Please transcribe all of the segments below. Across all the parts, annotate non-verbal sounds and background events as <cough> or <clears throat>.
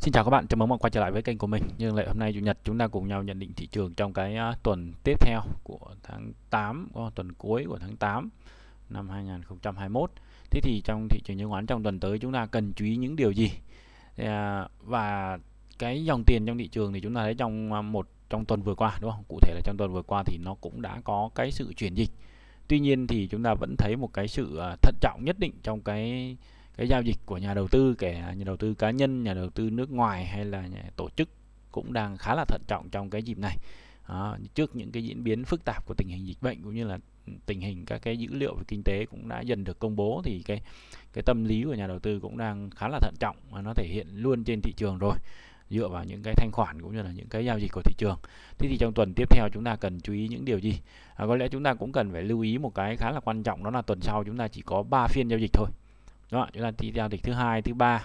Xin chào các bạn, chào mừng các bạn quay trở lại với kênh của mình. Như lệ hôm nay chủ nhật chúng ta cùng nhau nhận định thị trường trong cái à, tuần tiếp theo của tháng 8, oh, ờ, tuần cuối của tháng 8 năm 2021. Thế thì trong thị trường chứng khoán trong tuần tới chúng ta cần chú ý những điều gì? À, và cái dòng tiền trong thị trường thì chúng ta thấy trong à, một trong tuần vừa qua đúng không? Cụ thể là trong tuần vừa qua thì nó cũng đã có cái sự chuyển dịch. Tuy nhiên thì chúng ta vẫn thấy một cái sự thận trọng nhất định trong cái cái giao dịch của nhà đầu tư kể nhà đầu tư cá nhân nhà đầu tư nước ngoài hay là nhà tổ chức cũng đang khá là thận trọng trong cái dịp này à, trước những cái diễn biến phức tạp của tình hình dịch bệnh cũng như là ừ, tình hình các cái dữ liệu về kinh tế cũng đã dần được công bố thì cái cái tâm lý của nhà đầu tư cũng đang khá là thận trọng và nó thể hiện luôn trên thị trường rồi dựa vào những cái thanh khoản cũng như là những cái giao dịch của thị trường. Thế thì trong tuần tiếp theo chúng ta cần chú ý những điều gì? À, có lẽ chúng ta cũng cần phải lưu ý một cái khá là quan trọng đó là tuần sau chúng ta chỉ có 3 phiên giao dịch thôi. Đó, chúng ta đi giao dịch thứ hai, thứ ba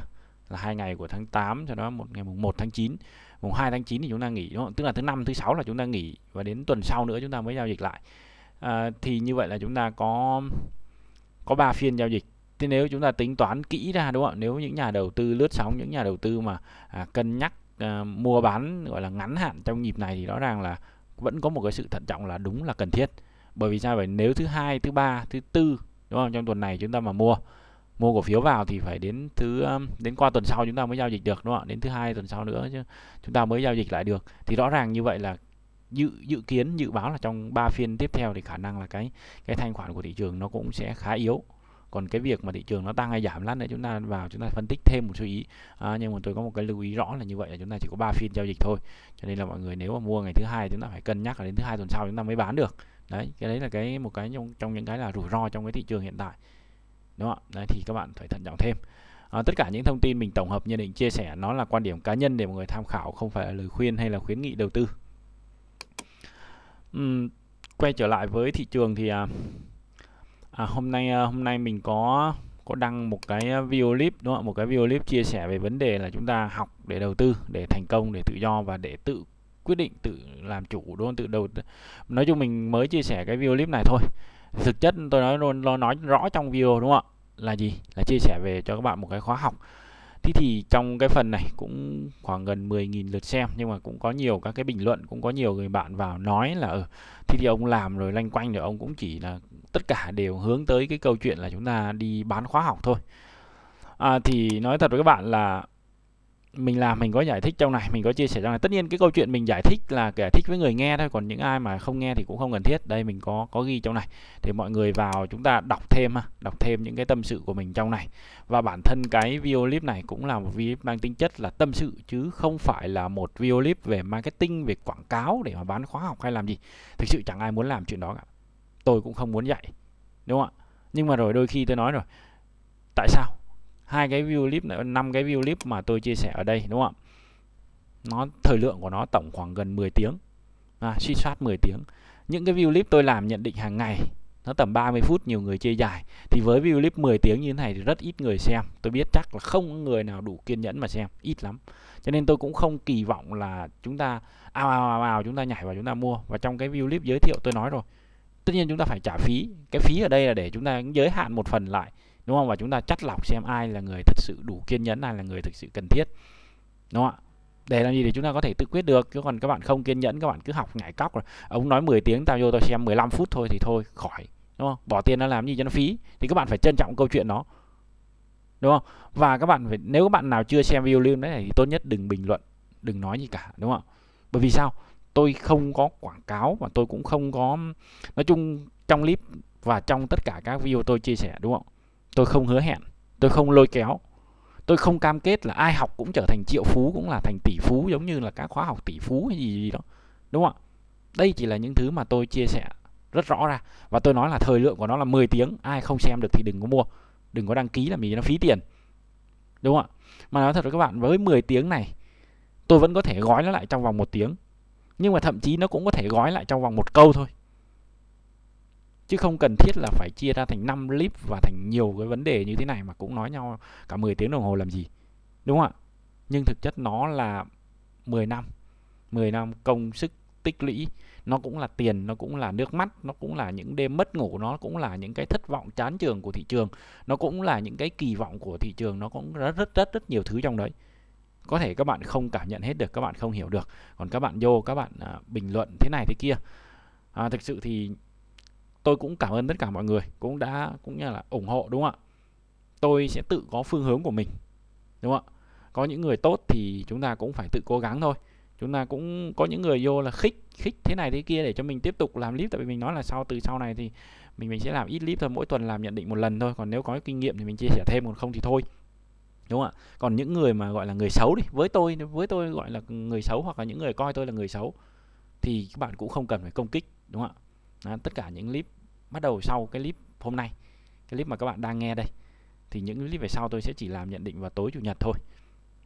là hai ngày của tháng 8 cho đó một ngày mùng 1 tháng 9, mùng 2 tháng 9 thì chúng ta nghỉ đúng không? Tức là thứ năm, thứ sáu là chúng ta nghỉ và đến tuần sau nữa chúng ta mới giao dịch lại. À, thì như vậy là chúng ta có có 3 phiên giao dịch. Thế nếu chúng ta tính toán kỹ ra đúng không? Nếu những nhà đầu tư lướt sóng, những nhà đầu tư mà à, cân nhắc à, mua bán gọi là ngắn hạn trong nhịp này thì rõ ràng là vẫn có một cái sự thận trọng là đúng là cần thiết bởi vì sao vậy nếu thứ hai thứ ba thứ tư đúng không trong tuần này chúng ta mà mua mua cổ phiếu vào thì phải đến thứ đến qua tuần sau chúng ta mới giao dịch được đúng không ạ đến thứ hai tuần sau nữa chứ chúng ta mới giao dịch lại được thì rõ ràng như vậy là dự dự kiến dự báo là trong 3 phiên tiếp theo thì khả năng là cái cái thanh khoản của thị trường nó cũng sẽ khá yếu còn cái việc mà thị trường nó tăng hay giảm lát nữa chúng ta vào chúng ta phân tích thêm một số ý à, nhưng mà tôi có một cái lưu ý rõ là như vậy là chúng ta chỉ có 3 phiên giao dịch thôi cho nên là mọi người nếu mà mua ngày thứ hai chúng ta phải cân nhắc là đến thứ hai tuần sau chúng ta mới bán được đấy cái đấy là cái một cái trong, trong những cái là rủi ro trong cái thị trường hiện tại đúng không ạ đấy thì các bạn phải thận trọng thêm à, tất cả những thông tin mình tổng hợp nhận định chia sẻ nó là quan điểm cá nhân để mọi người tham khảo không phải là lời khuyên hay là khuyến nghị đầu tư uhm, quay trở lại với thị trường thì à, à, hôm nay à, hôm nay mình có có đăng một cái video clip đúng không một cái video clip chia sẻ về vấn đề là chúng ta học để đầu tư để thành công để tự do và để tự quyết định tự làm chủ đúng không tự đầu nói chung mình mới chia sẻ cái video clip này thôi thực chất tôi nói luôn nó nói rõ trong video đúng không ạ là gì là chia sẻ về cho các bạn một cái khóa học thế thì trong cái phần này cũng khoảng gần 10.000 lượt xem nhưng mà cũng có nhiều các cái bình luận cũng có nhiều người bạn vào nói là ừ, thế thì ông làm rồi lanh quanh rồi ông cũng chỉ là tất cả đều hướng tới cái câu chuyện là chúng ta đi bán khóa học thôi à, thì nói thật với các bạn là mình làm mình có giải thích trong này mình có chia sẻ trong này tất nhiên cái câu chuyện mình giải thích là giải thích với người nghe thôi còn những ai mà không nghe thì cũng không cần thiết đây mình có có ghi trong này thì mọi người vào chúng ta đọc thêm ha đọc thêm những cái tâm sự của mình trong này và bản thân cái video clip này cũng là một video mang tính chất là tâm sự chứ không phải là một video clip về marketing về quảng cáo để mà bán khóa học hay làm gì thực sự chẳng ai muốn làm chuyện đó cả tôi cũng không muốn dạy đúng không ạ nhưng mà rồi đôi khi tôi nói rồi tại sao hai cái view clip này năm cái view clip mà tôi chia sẻ ở đây đúng không ạ nó thời lượng của nó tổng khoảng gần 10 tiếng à, suy soát 10 tiếng những cái view clip tôi làm nhận định hàng ngày nó tầm 30 phút nhiều người chia dài thì với view clip 10 tiếng như thế này thì rất ít người xem tôi biết chắc là không có người nào đủ kiên nhẫn mà xem ít lắm cho nên tôi cũng không kỳ vọng là chúng ta ao ao ao ao chúng ta nhảy vào chúng ta mua và trong cái view clip giới thiệu tôi nói rồi tất nhiên chúng ta phải trả phí cái phí ở đây là để chúng ta giới hạn một phần lại đúng không và chúng ta chắt lọc xem ai là người thật sự đủ kiên nhẫn ai là người thực sự cần thiết đúng không ạ để làm gì để chúng ta có thể tự quyết được chứ còn các bạn không kiên nhẫn các bạn cứ học nhảy cóc rồi ông nói 10 tiếng tao vô tao xem 15 phút thôi thì thôi khỏi đúng không bỏ tiền nó làm gì cho nó phí thì các bạn phải trân trọng câu chuyện đó đúng không và các bạn phải nếu các bạn nào chưa xem video lưu đấy thì tốt nhất đừng bình luận đừng nói gì cả đúng không bởi vì sao tôi không có quảng cáo và tôi cũng không có nói chung trong clip và trong tất cả các video tôi chia sẻ đúng không tôi không hứa hẹn tôi không lôi kéo tôi không cam kết là ai học cũng trở thành triệu phú cũng là thành tỷ phú giống như là các khóa học tỷ phú hay gì gì đó đúng không ạ đây chỉ là những thứ mà tôi chia sẻ rất rõ ra và tôi nói là thời lượng của nó là 10 tiếng ai không xem được thì đừng có mua đừng có đăng ký là vì nó phí tiền đúng không ạ mà nói thật với các bạn với 10 tiếng này tôi vẫn có thể gói nó lại trong vòng một tiếng nhưng mà thậm chí nó cũng có thể gói lại trong vòng một câu thôi chứ không cần thiết là phải chia ra thành 5 clip và thành nhiều cái vấn đề như thế này mà cũng nói nhau cả 10 tiếng đồng hồ làm gì đúng không ạ nhưng thực chất nó là 10 năm 10 năm công sức tích lũy nó cũng là tiền nó cũng là nước mắt nó cũng là những đêm mất ngủ nó cũng là những cái thất vọng chán trường của thị trường nó cũng là những cái kỳ vọng của thị trường nó cũng rất rất rất rất nhiều thứ trong đấy có thể các bạn không cảm nhận hết được các bạn không hiểu được còn các bạn vô các bạn à, bình luận thế này thế kia à, thực sự thì tôi cũng cảm ơn tất cả mọi người cũng đã cũng như là ủng hộ đúng không ạ tôi sẽ tự có phương hướng của mình đúng không ạ có những người tốt thì chúng ta cũng phải tự cố gắng thôi chúng ta cũng có những người vô là khích khích thế này thế kia để cho mình tiếp tục làm clip tại vì mình nói là sau từ sau này thì mình mình sẽ làm ít clip thôi mỗi tuần làm nhận định một lần thôi còn nếu có kinh nghiệm thì mình chia sẻ thêm còn không thì thôi đúng không ạ còn những người mà gọi là người xấu đi với tôi với tôi gọi là người xấu hoặc là những người coi tôi là người xấu thì các bạn cũng không cần phải công kích đúng không ạ đó, tất cả những clip bắt đầu sau cái clip hôm nay cái clip mà các bạn đang nghe đây thì những clip về sau tôi sẽ chỉ làm nhận định vào tối chủ nhật thôi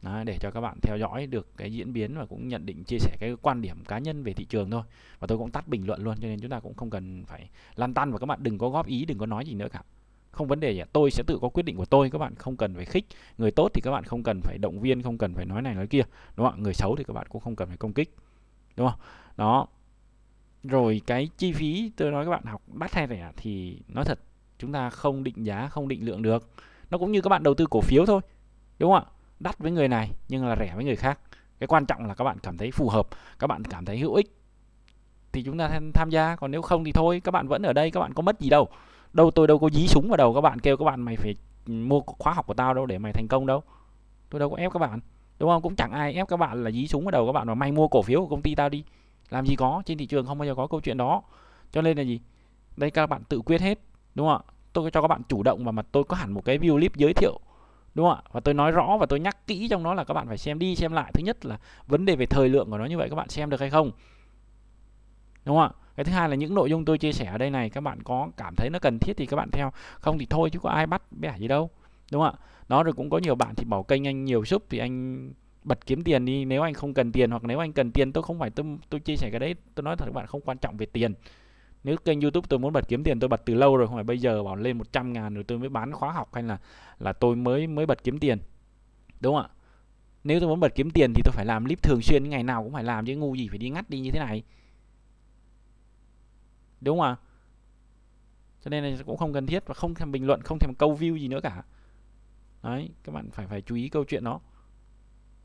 đó, để cho các bạn theo dõi được cái diễn biến và cũng nhận định chia sẻ cái quan điểm cá nhân về thị trường thôi và tôi cũng tắt bình luận luôn cho nên chúng ta cũng không cần phải lăn tăn và các bạn đừng có góp ý đừng có nói gì nữa cả không vấn đề gì tôi sẽ tự có quyết định của tôi các bạn không cần phải khích người tốt thì các bạn không cần phải động viên không cần phải nói này nói kia đúng không người xấu thì các bạn cũng không cần phải công kích đúng không đó rồi cái chi phí tôi nói các bạn học đắt hay rẻ thì nói thật chúng ta không định giá không định lượng được nó cũng như các bạn đầu tư cổ phiếu thôi đúng không ạ đắt với người này nhưng là rẻ với người khác cái quan trọng là các bạn cảm thấy phù hợp các bạn cảm thấy hữu ích thì chúng ta tham gia còn nếu không thì thôi các bạn vẫn ở đây các bạn có mất gì đâu đâu tôi đâu có dí súng vào đầu các bạn kêu các bạn mày phải mua khóa học của tao đâu để mày thành công đâu tôi đâu có ép các bạn đúng không cũng chẳng ai ép các bạn là dí súng vào đầu các bạn mà mày mua cổ phiếu của công ty tao đi làm gì có trên thị trường không bao giờ có câu chuyện đó cho nên là gì đây các bạn tự quyết hết đúng không ạ tôi cho các bạn chủ động và mà tôi có hẳn một cái view clip giới thiệu đúng không ạ và tôi nói rõ và tôi nhắc kỹ trong đó là các bạn phải xem đi xem lại thứ nhất là vấn đề về thời lượng của nó như vậy các bạn xem được hay không đúng không ạ cái thứ hai là những nội dung tôi chia sẻ ở đây này các bạn có cảm thấy nó cần thiết thì các bạn theo không thì thôi chứ có ai bắt bẻ gì đâu đúng không ạ đó rồi cũng có nhiều bạn thì bảo kênh anh nhiều súp thì anh bật kiếm tiền đi nếu anh không cần tiền hoặc nếu anh cần tiền tôi không phải tôi tôi chia sẻ cái đấy tôi nói thật các bạn không quan trọng về tiền nếu kênh YouTube tôi muốn bật kiếm tiền tôi bật từ lâu rồi không phải bây giờ bảo lên 100 ngàn rồi tôi mới bán khóa học hay là là tôi mới mới bật kiếm tiền đúng không ạ nếu tôi muốn bật kiếm tiền thì tôi phải làm clip thường xuyên ngày nào cũng phải làm chứ ngu gì phải đi ngắt đi như thế này đúng không ạ cho nên là cũng không cần thiết và không thèm bình luận không thèm câu view gì nữa cả đấy các bạn phải phải chú ý câu chuyện đó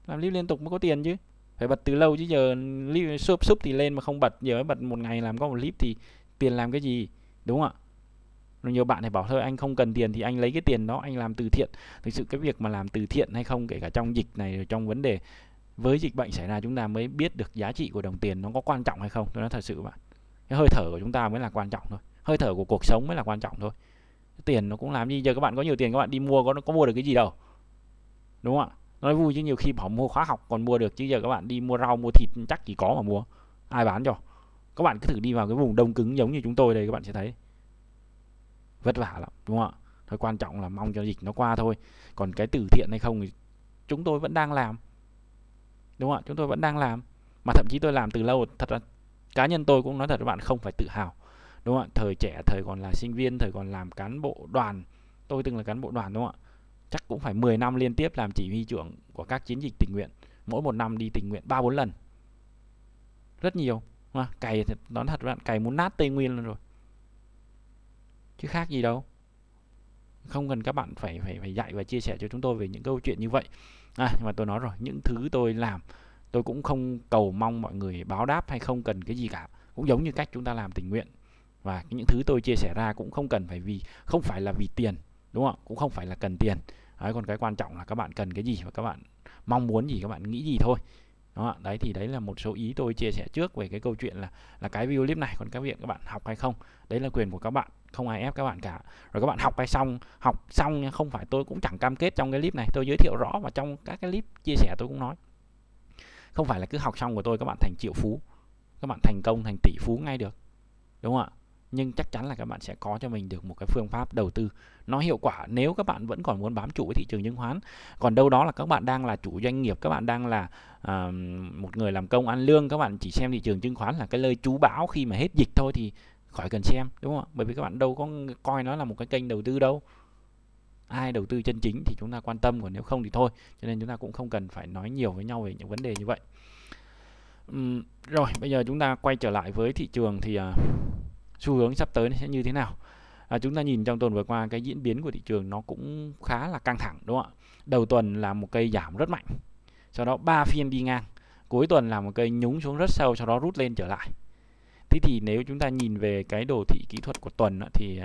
làm live liên tục mới có tiền chứ phải bật từ lâu chứ giờ live súp súp thì lên mà không bật giờ mới bật một ngày làm có một clip thì tiền làm cái gì đúng không ạ nhiều bạn này bảo thôi anh không cần tiền thì anh lấy cái tiền đó anh làm từ thiện thực sự cái việc mà làm từ thiện hay không kể cả trong dịch này trong vấn đề với dịch bệnh xảy ra chúng ta mới biết được giá trị của đồng tiền nó có quan trọng hay không tôi nói thật sự bạn cái hơi thở của chúng ta mới là quan trọng thôi hơi thở của cuộc sống mới là quan trọng thôi tiền nó cũng làm gì giờ các bạn có nhiều tiền các bạn đi mua có có mua được cái gì đâu đúng không ạ nói vui chứ nhiều khi bảo mua khóa học còn mua được chứ giờ các bạn đi mua rau mua thịt chắc chỉ có mà mua ai bán cho các bạn cứ thử đi vào cái vùng đông cứng giống như chúng tôi đây các bạn sẽ thấy vất vả lắm đúng không ạ thôi quan trọng là mong cho dịch nó qua thôi còn cái từ thiện hay không thì chúng tôi vẫn đang làm đúng không ạ chúng tôi vẫn đang làm mà thậm chí tôi làm từ lâu thật là cá nhân tôi cũng nói thật các bạn không phải tự hào đúng không ạ thời trẻ thời còn là sinh viên thời còn làm cán bộ đoàn tôi từng là cán bộ đoàn đúng không ạ chắc cũng phải 10 năm liên tiếp làm chỉ huy trưởng của các chiến dịch tình nguyện mỗi một năm đi tình nguyện ba bốn lần rất nhiều à, cày nói thật bạn cày muốn nát tây nguyên luôn rồi chứ khác gì đâu không cần các bạn phải phải phải dạy và chia sẻ cho chúng tôi về những câu chuyện như vậy à, nhưng mà tôi nói rồi những thứ tôi làm tôi cũng không cầu mong mọi người báo đáp hay không cần cái gì cả cũng giống như cách chúng ta làm tình nguyện và những thứ tôi chia sẻ ra cũng không cần phải vì không phải là vì tiền đúng không cũng không phải là cần tiền đấy còn cái quan trọng là các bạn cần cái gì và các bạn mong muốn gì các bạn nghĩ gì thôi đó, đấy thì đấy là một số ý tôi chia sẻ trước về cái câu chuyện là là cái video clip này còn các viện các bạn học hay không đấy là quyền của các bạn không ai ép các bạn cả rồi các bạn học hay xong học xong nha không phải tôi cũng chẳng cam kết trong cái clip này tôi giới thiệu rõ và trong các cái clip chia sẻ tôi cũng nói không phải là cứ học xong của tôi các bạn thành triệu phú các bạn thành công thành tỷ phú ngay được đúng không ạ nhưng chắc chắn là các bạn sẽ có cho mình được một cái phương pháp đầu tư nó hiệu quả nếu các bạn vẫn còn muốn bám trụ với thị trường chứng khoán còn đâu đó là các bạn đang là chủ doanh nghiệp các bạn đang là à, một người làm công ăn lương các bạn chỉ xem thị trường chứng khoán là cái lời chú bão khi mà hết dịch thôi thì khỏi cần xem đúng không bởi vì các bạn đâu có coi nó là một cái kênh đầu tư đâu ai đầu tư chân chính thì chúng ta quan tâm còn nếu không thì thôi cho nên chúng ta cũng không cần phải nói nhiều với nhau về những vấn đề như vậy uhm, rồi bây giờ chúng ta quay trở lại với thị trường thì uh, xu hướng sắp tới sẽ như thế nào à, chúng ta nhìn trong tuần vừa qua cái diễn biến của thị trường nó cũng khá là căng thẳng đúng không ạ đầu tuần là một cây giảm rất mạnh sau đó ba phiên đi ngang cuối tuần là một cây nhúng xuống rất sâu sau đó rút lên trở lại thế thì nếu chúng ta nhìn về cái đồ thị kỹ thuật của tuần thì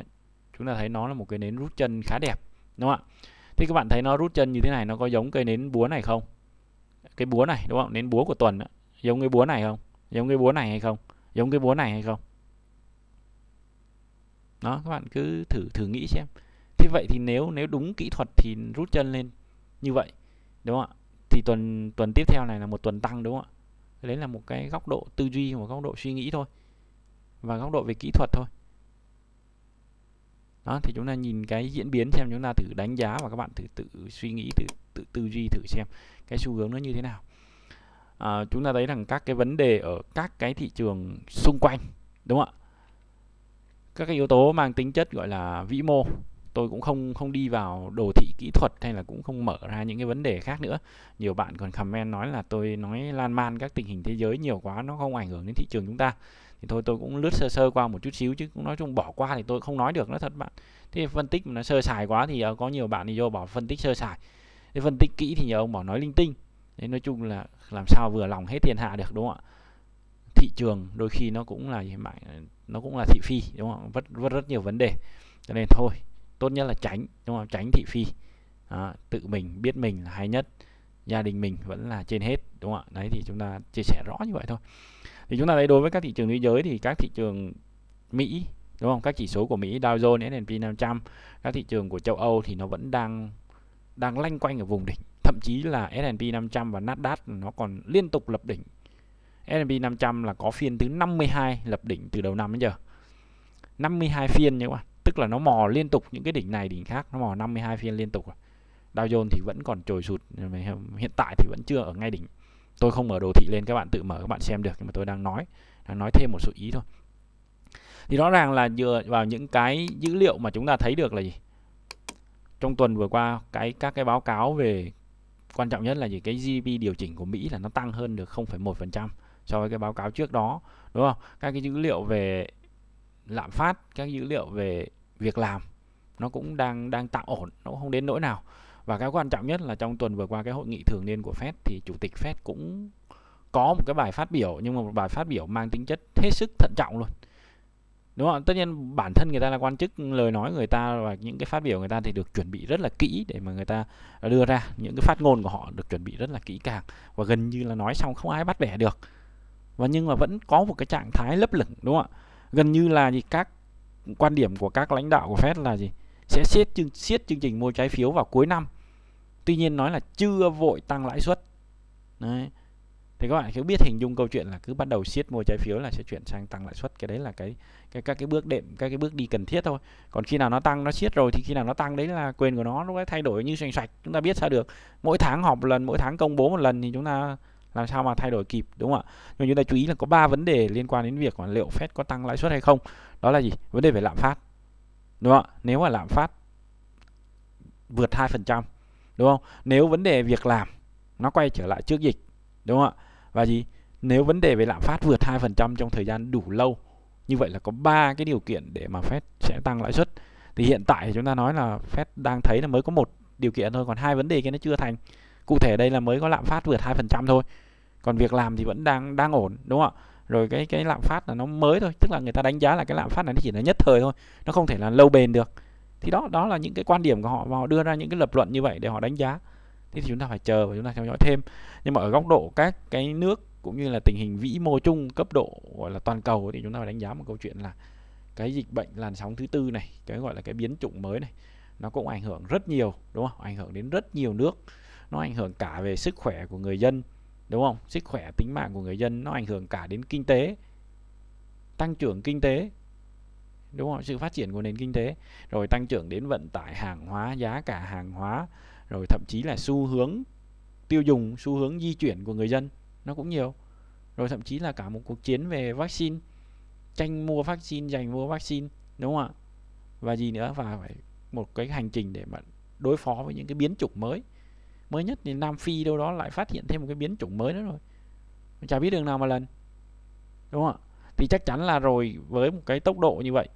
chúng ta thấy nó là một cái nến rút chân khá đẹp đúng không ạ thì các bạn thấy nó rút chân như thế này nó có giống cây nến búa này không cái búa này đúng không nến búa của tuần giống cái búa này không giống cái búa này hay không giống cái búa này hay không đó các bạn cứ thử thử nghĩ xem thế vậy thì nếu nếu đúng kỹ thuật thì rút chân lên như vậy đúng không ạ thì tuần tuần tiếp theo này là một tuần tăng đúng không ạ đấy là một cái góc độ tư duy một góc độ suy nghĩ thôi và góc độ về kỹ thuật thôi đó thì chúng ta nhìn cái diễn biến xem chúng ta thử đánh giá và các bạn thử tự suy nghĩ thử tự tư duy thử xem cái xu hướng nó như thế nào à, chúng ta thấy rằng các cái vấn đề ở các cái thị trường xung quanh đúng không ạ các cái yếu tố mang tính chất gọi là vĩ mô tôi cũng không không đi vào đồ thị kỹ thuật hay là cũng không mở ra những cái vấn đề khác nữa nhiều bạn còn comment nói là tôi nói lan man các tình hình thế giới nhiều quá nó không ảnh hưởng đến thị trường chúng ta thì thôi tôi cũng lướt sơ sơ qua một chút xíu chứ cũng nói chung bỏ qua thì tôi không nói được nó thật bạn thế phân tích mà nó sơ sài quá thì ờ, có nhiều bạn thì vô bảo phân tích sơ sài thế phân tích kỹ thì nhiều ông bảo nói linh tinh thế nói chung là làm sao vừa lòng hết thiên hạ được đúng không ạ thị trường đôi khi nó cũng là bạn nó cũng là thị phi đúng không vất vất rất nhiều vấn đề cho nên thôi tốt nhất là tránh đúng không tránh thị phi à, tự mình biết mình là hay nhất gia đình mình vẫn là trên hết đúng không ạ đấy thì chúng ta chia sẻ rõ như vậy thôi thì chúng ta thấy đối với các thị trường thế giới thì các thị trường Mỹ đúng không các chỉ số của Mỹ Dow Jones S&P 500 các thị trường của châu Âu thì nó vẫn đang đang lanh quanh ở vùng đỉnh thậm chí là S&P 500 và Nasdaq nó còn liên tục lập đỉnh S&P 500 là có phiên thứ 52 lập đỉnh từ đầu năm đến giờ 52 phiên nhé các bạn tức là nó mò liên tục những cái đỉnh này đỉnh khác nó mò 52 phiên liên tục rồi Dow Jones thì vẫn còn trồi sụt hiện tại thì vẫn chưa ở ngay đỉnh tôi không mở đồ thị lên các bạn tự mở các bạn xem được nhưng mà tôi đang nói đang nói thêm một số ý thôi thì rõ ràng là dựa vào những cái dữ liệu mà chúng ta thấy được là gì trong tuần vừa qua cái các cái báo cáo về quan trọng nhất là gì cái GDP điều chỉnh của Mỹ là nó tăng hơn được 0,1% so với cái báo cáo trước đó đúng không các cái dữ liệu về lạm phát các dữ liệu về việc làm nó cũng đang đang tạm ổn nó không đến nỗi nào và cái quan trọng nhất là trong tuần vừa qua cái hội nghị thường niên của Fed thì chủ tịch Fed cũng có một cái bài phát biểu nhưng mà một bài phát biểu mang tính chất hết sức thận trọng luôn đúng không tất nhiên bản thân người ta là quan chức lời nói người ta và những cái phát biểu người ta thì được chuẩn bị rất là kỹ để mà người ta đưa ra những cái phát ngôn của họ được chuẩn bị rất là kỹ càng và gần như là nói xong không ai bắt bẻ được và nhưng mà vẫn có một cái trạng thái lấp lửng đúng không ạ gần như là gì các quan điểm của các lãnh đạo của Fed là gì sẽ siết chương siết chương trình mua trái phiếu vào cuối năm tuy nhiên nói là chưa vội tăng lãi suất đấy thì các bạn cứ biết hình dung câu chuyện là cứ bắt đầu siết mua trái phiếu là sẽ chuyển sang tăng lãi suất cái đấy là cái, cái các cái bước đệm các cái bước đi cần thiết thôi còn khi nào nó tăng nó siết rồi thì khi nào nó tăng đấy là quyền của nó nó thay đổi như xoành xoạch chúng ta biết sao được mỗi tháng họp một lần mỗi tháng công bố một lần thì chúng ta làm sao mà thay đổi kịp đúng không ạ nhưng mà chúng ta chú ý là có ba vấn đề liên quan đến việc mà liệu Fed có tăng lãi suất hay không đó là gì vấn đề về lạm phát đúng không ạ nếu mà lạm phát vượt 2% đúng không nếu vấn đề việc làm nó quay trở lại trước dịch đúng không ạ và gì nếu vấn đề về lạm phát vượt 2% trong thời gian đủ lâu như vậy là có ba cái điều kiện để mà Fed sẽ tăng lãi suất thì hiện tại chúng ta nói là Fed đang thấy là mới có một điều kiện thôi còn hai vấn đề kia nó chưa thành cụ thể đây là mới có lạm phát vượt 2% thôi còn việc làm thì vẫn đang đang ổn đúng không ạ rồi cái cái lạm phát là nó mới thôi tức là người ta đánh giá là cái lạm phát này nó chỉ là nhất thời thôi nó không thể là lâu bền được thì đó đó là những cái quan điểm của họ và họ đưa ra những cái lập luận như vậy để họ đánh giá thế thì chúng ta phải chờ và chúng ta theo dõi thêm nhưng mà ở góc độ các cái nước cũng như là tình hình vĩ mô chung cấp độ gọi là toàn cầu thì chúng ta phải đánh giá một câu chuyện là cái dịch bệnh làn sóng thứ tư này cái gọi là cái biến chủng mới này nó cũng ảnh hưởng rất nhiều đúng không ảnh hưởng đến rất nhiều nước nó ảnh hưởng cả về sức khỏe của người dân đúng không sức khỏe tính mạng của người dân nó ảnh hưởng cả đến kinh tế tăng trưởng kinh tế đúng không sự phát triển của nền kinh tế rồi tăng trưởng đến vận tải hàng hóa giá cả hàng hóa rồi thậm chí là xu hướng tiêu dùng xu hướng di chuyển của người dân nó cũng nhiều rồi thậm chí là cả một cuộc chiến về vaccine tranh mua vaccine giành mua vaccine đúng không ạ và gì nữa và phải một cái hành trình để mà đối phó với những cái biến chủng mới mới nhất thì Nam Phi đâu đó lại phát hiện thêm một cái biến chủng mới nữa rồi mình chả biết đường nào mà lần đúng không ạ thì chắc chắn là rồi với một cái tốc độ như vậy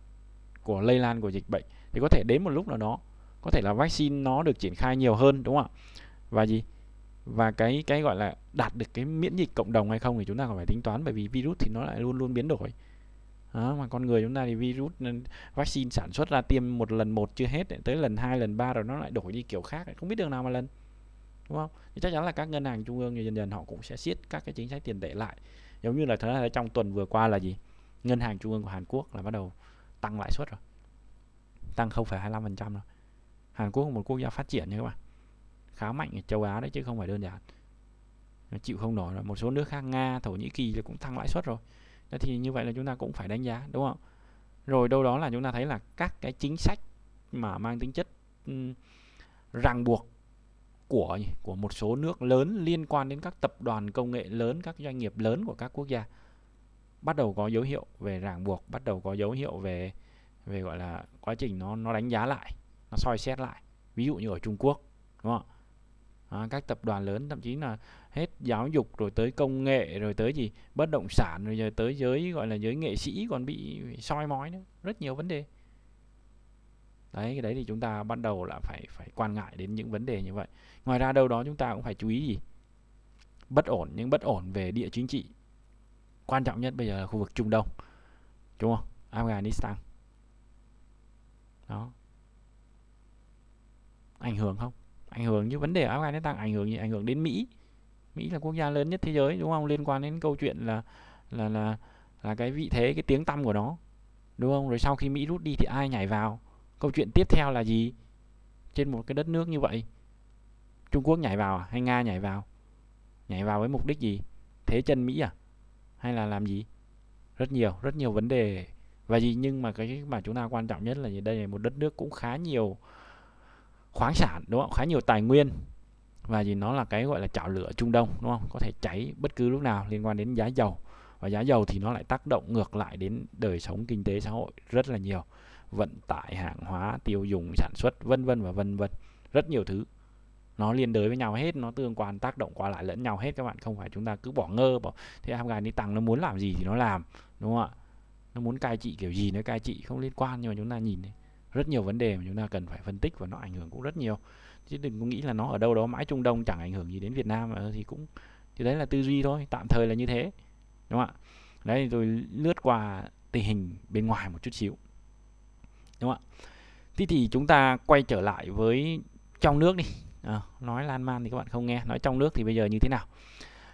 của lây lan của dịch bệnh thì có thể đến một lúc nào đó có thể là vaccine nó được triển khai nhiều hơn đúng không ạ và gì và cái cái gọi là đạt được cái miễn dịch cộng đồng hay không thì chúng ta còn phải tính toán bởi vì virus thì nó lại luôn luôn biến đổi đó, mà con người chúng ta thì virus ừ, vaccine sản xuất ra tiêm một lần một chưa hết tới lần hai lần ba rồi nó lại đổi đi kiểu khác không biết đường nào mà lần đúng không thì chắc chắn là các ngân hàng trung ương dần dần họ cũng sẽ siết các cái chính sách tiền tệ lại giống như là thế là trong tuần vừa qua là gì ngân hàng trung ương của Hàn Quốc là bắt đầu tăng lãi suất rồi tăng 0,25% rồi Hàn Quốc là một quốc gia phát triển nha các bạn khá mạnh ở châu Á đấy chứ không phải đơn giản nó chịu không nổi rồi một số nước khác Nga Thổ Nhĩ Kỳ là cũng tăng lãi suất rồi thế thì như vậy là chúng ta cũng phải đánh giá đúng không rồi đâu đó là chúng ta thấy là các cái chính sách mà mang tính chất ràng buộc của của một số nước lớn liên quan đến các tập đoàn công nghệ lớn, các doanh nghiệp lớn của các quốc gia bắt đầu có dấu hiệu về ràng buộc, bắt đầu có dấu hiệu về về gọi là quá trình nó nó đánh giá lại, nó soi xét lại. Ví dụ như ở Trung Quốc, đúng không? À, các tập đoàn lớn thậm chí là hết giáo dục rồi tới công nghệ rồi tới gì bất động sản rồi tới giới gọi là giới nghệ sĩ còn bị soi mói nữa rất nhiều vấn đề đấy cái đấy thì chúng ta bắt đầu là phải phải quan ngại đến những vấn đề như vậy ngoài ra đâu đó chúng ta cũng phải chú ý gì bất ổn những bất ổn về địa chính trị quan trọng nhất bây giờ là khu vực Trung Đông đúng không Afghanistan đó ảnh hưởng không ảnh hưởng như vấn đề Afghanistan ảnh hưởng gì ảnh hưởng đến Mỹ Mỹ là quốc gia lớn nhất thế giới đúng không liên quan đến câu chuyện là là là là cái vị thế cái tiếng tăm của nó đúng không rồi sau khi Mỹ rút đi thì ai nhảy vào câu chuyện tiếp theo là gì trên một cái đất nước như vậy Trung Quốc nhảy vào à? hay Nga nhảy vào nhảy vào với mục đích gì thế chân Mỹ à hay là làm gì rất nhiều rất nhiều vấn đề và gì nhưng mà cái mà chúng ta quan trọng nhất là đây là một đất nước cũng khá nhiều khoáng sản đúng không khá nhiều tài nguyên và gì nó là cái gọi là chảo lửa Trung Đông đúng không có thể cháy bất cứ lúc nào liên quan đến giá dầu và giá dầu thì nó lại tác động ngược lại đến đời sống kinh tế xã hội rất là nhiều vận tải hàng hóa tiêu dùng sản xuất vân vân và vân vân rất nhiều thứ nó liên đới với nhau hết nó tương quan tác động qua lại lẫn nhau hết các bạn không phải chúng ta cứ bỏ ngơ bỏ thế Afghanistan nó muốn làm gì thì nó làm đúng không ạ nó muốn cai trị kiểu gì nó cai trị không liên quan nhưng mà chúng ta nhìn thấy rất nhiều vấn đề mà chúng ta cần phải phân tích và nó ảnh hưởng cũng rất nhiều chứ đừng có nghĩ là nó ở đâu đó mãi Trung Đông chẳng ảnh hưởng gì đến Việt Nam thì cũng thì đấy là tư duy thôi tạm thời là như thế đúng không ạ đấy tôi lướt qua tình hình bên ngoài một chút xíu đúng không ạ thế thì chúng ta quay trở lại với trong nước đi à, nói lan man thì các bạn không nghe nói trong nước thì bây giờ như thế nào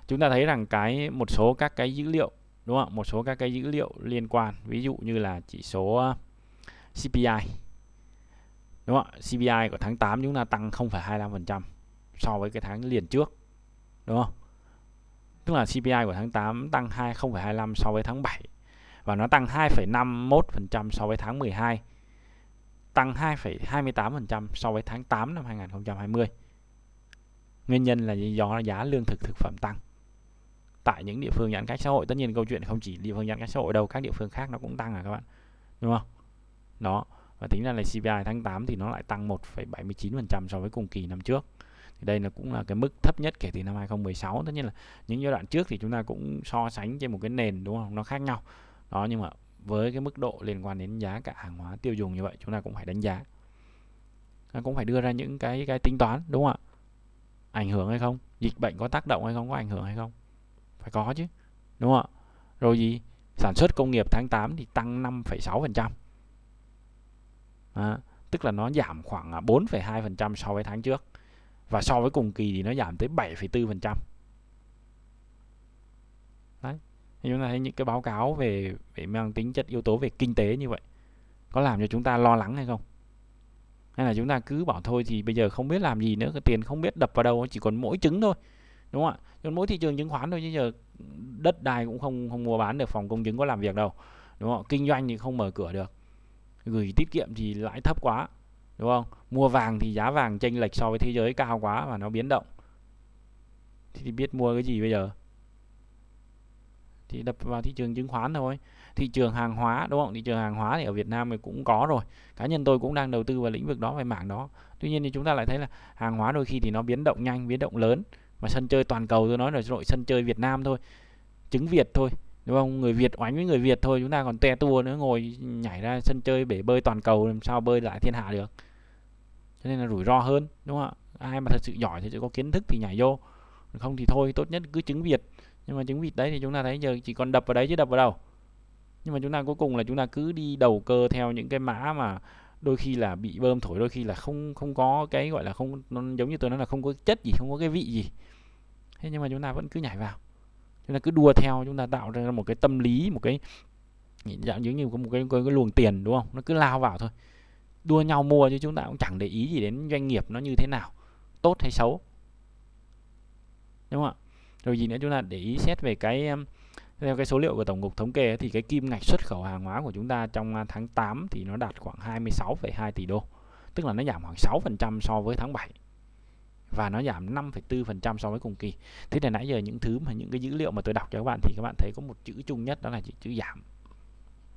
chúng ta thấy rằng cái một số các cái dữ liệu đúng không ạ một số các cái dữ liệu liên quan ví dụ như là chỉ số ờ, CPI đúng không ạ CPI của tháng 8 chúng ta tăng 0,25% so với cái tháng liền trước đúng không tức là CPI của tháng 8 tăng 2,025 so với tháng 7 và nó tăng 2,51% so với tháng 12 tăng 2,28% so với tháng 8 năm 2020. Nguyên nhân là do giá lương thực thực phẩm tăng. Tại những địa phương giãn cách xã hội, tất nhiên câu chuyện không chỉ địa phương giãn cách xã hội đâu, các địa phương khác nó cũng tăng à các bạn. Đúng không? Đó, và tính ra là CPI tháng 8 thì nó lại tăng 1,79% so với cùng kỳ năm trước. Thì đây là cũng là cái mức thấp nhất kể từ năm 2016. Tất nhiên là những giai đoạn trước thì chúng ta cũng so sánh trên một cái nền đúng không? Nó khác nhau. Đó nhưng mà với cái mức độ liên quan đến giá cả hàng hóa tiêu dùng như vậy chúng ta cũng phải đánh giá ta cũng phải đưa ra những cái cái tính toán đúng không ạ ảnh hưởng hay không dịch bệnh có tác động hay không có ảnh hưởng hay không phải có chứ đúng không ạ rồi gì sản xuất công nghiệp tháng 8 thì tăng 5,6% à, tức là nó giảm khoảng 4,2% à, so với tháng trước và so với cùng kỳ thì nó giảm tới 7,4% chúng ta thấy những cái báo cáo về về mang tính chất yếu tố về kinh tế như vậy có làm cho chúng ta lo lắng hay không hay là chúng ta cứ bảo thôi thì bây giờ không biết làm gì nữa cái tiền không biết đập vào đâu chỉ còn mỗi trứng thôi đúng không ạ còn mỗi thị trường chứng khoán thôi chứ giờ đất đai cũng không không mua bán được phòng công chứng có làm việc đâu đúng không kinh doanh thì không mở cửa được gửi tiết kiệm thì lãi thấp quá đúng không mua vàng thì giá vàng chênh lệch so với thế giới cao quá và nó biến động thì biết mua cái gì bây giờ thì đập vào thị trường chứng khoán thôi thị trường hàng hóa đúng không thị trường hàng hóa thì ở Việt Nam thì cũng có rồi cá nhân tôi cũng đang đầu tư vào lĩnh vực đó về mảng đó tuy nhiên thì chúng ta lại thấy là hàng hóa đôi khi thì nó biến động nhanh biến động lớn mà sân chơi toàn cầu tôi nói là nội sân chơi Việt Nam thôi chứng Việt thôi đúng không người Việt oánh với người Việt thôi chúng ta còn te tua nữa ngồi nhảy ra sân chơi bể bơi toàn cầu làm sao bơi lại thiên hạ được cho nên là rủi ro hơn đúng không ạ ai mà thật sự giỏi thì sự có kiến thức thì nhảy vô không thì thôi tốt nhất cứ chứng Việt nhưng mà trứng vịt đấy thì chúng ta thấy giờ chỉ còn đập vào đấy chứ đập vào đâu nhưng mà chúng ta cuối cùng là chúng ta cứ đi đầu cơ theo những cái mã mà đôi khi là bị bơm thổi đôi khi là không không có cái gọi là không nó giống như tôi nói là không có chất gì không có cái vị gì thế nhưng mà chúng ta vẫn cứ nhảy vào chúng ta cứ đua theo chúng ta tạo ra một cái tâm lý một cái dạng giống như có một cái, cái, cái luồng tiền đúng không nó cứ lao vào thôi đua nhau mua chứ chúng ta cũng chẳng để ý gì đến doanh nghiệp nó như thế nào tốt hay xấu đúng không ạ rồi gì nữa chúng ta để ý xét về cái um, theo cái số liệu của tổng cục thống kê thì cái kim ngạch xuất khẩu hàng hóa của chúng ta trong uh, tháng 8 thì nó đạt khoảng 26,2 tỷ đô tức là nó giảm khoảng 6% so với tháng 7 và nó giảm 5,4% so với cùng kỳ. Thế là nãy giờ những thứ mà những cái dữ liệu mà tôi đọc cho các bạn thì các bạn thấy có một chữ chung nhất đó là chữ, chữ giảm.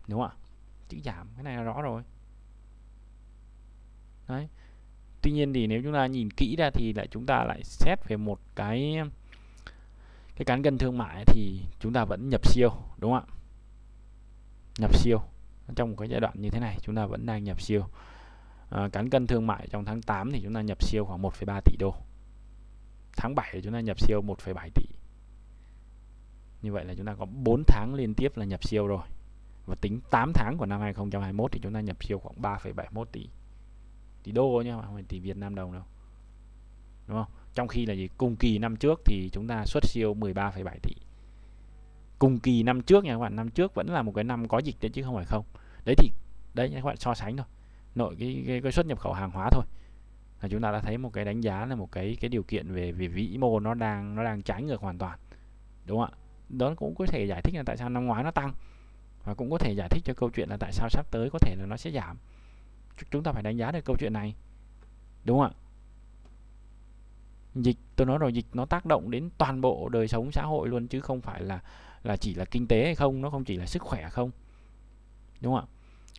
Đúng không ạ? Chữ giảm cái này là rõ rồi. Đấy. Tuy nhiên thì nếu chúng ta nhìn kỹ ra thì lại chúng ta lại xét về một cái um, cái cán cân thương mại thì chúng ta vẫn nhập siêu đúng không ạ nhập siêu trong một cái giai đoạn như thế này chúng ta vẫn đang nhập siêu à, cán cân thương mại trong tháng 8 thì chúng ta nhập siêu khoảng 1,3 tỷ đô tháng 7 chúng ta nhập siêu 1,7 tỷ như vậy là chúng ta có 4 tháng liên tiếp là nhập siêu rồi và tính 8 tháng của năm 2021 thì chúng ta nhập siêu khoảng 3,71 tỷ tỷ đô nha không phải tỷ Việt Nam đồng đâu đúng không trong khi là gì cùng kỳ năm trước thì chúng ta xuất siêu 13,7 tỷ cùng kỳ năm trước nha các bạn năm trước vẫn là một cái năm có dịch đấy chứ không phải không đấy thì đấy các bạn so sánh thôi nội cái, cái, cái xuất nhập khẩu hàng hóa thôi là chúng ta đã thấy một cái đánh giá là một cái cái điều kiện về về vĩ mô nó đang nó đang trái ngược hoàn toàn đúng không ạ đó cũng có thể giải thích là tại sao năm ngoái nó tăng và cũng có thể giải thích cho câu chuyện là tại sao sắp tới có thể là nó sẽ giảm chúng ta phải đánh giá được câu chuyện này đúng không ạ dịch tôi nói rồi dịch nó tác động đến toàn bộ đời sống xã hội luôn chứ không phải là là chỉ là kinh tế hay không nó không chỉ là sức khỏe không đúng không ạ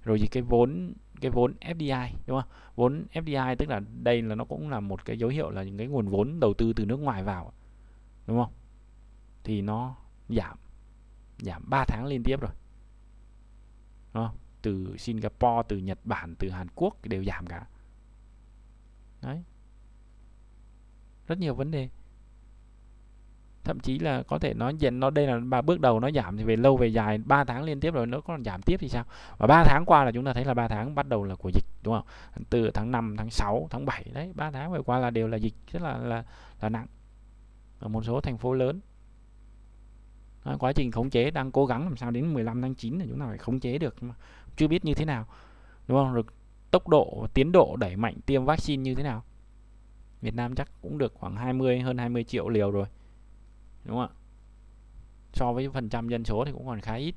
rồi gì cái vốn cái vốn FDI đúng không vốn FDI tức là đây là nó cũng là một cái dấu hiệu là những cái nguồn vốn đầu tư từ nước ngoài vào đúng không thì nó giảm giảm 3 tháng liên tiếp rồi đúng không? từ Singapore từ Nhật Bản từ Hàn Quốc đều giảm cả đấy rất nhiều vấn đề thậm chí là có thể nó nó đây là ba bước đầu nó giảm thì về lâu về dài 3 tháng liên tiếp rồi nó còn giảm tiếp thì sao và 3 tháng qua là chúng ta thấy là 3 tháng bắt đầu là của dịch đúng không từ tháng 5 tháng 6 tháng 7 đấy 3 tháng vừa qua là đều là dịch rất là là là nặng ở một số thành phố lớn đó, quá trình khống chế đang cố gắng làm sao đến 15 tháng 9 là chúng ta phải khống chế được mà chưa biết như thế nào đúng không rồi tốc độ tiến độ đẩy mạnh tiêm vaccine như thế nào Việt Nam chắc cũng được khoảng 20 hơn 20 triệu liều rồi đúng không ạ so với phần trăm dân số thì cũng còn khá ít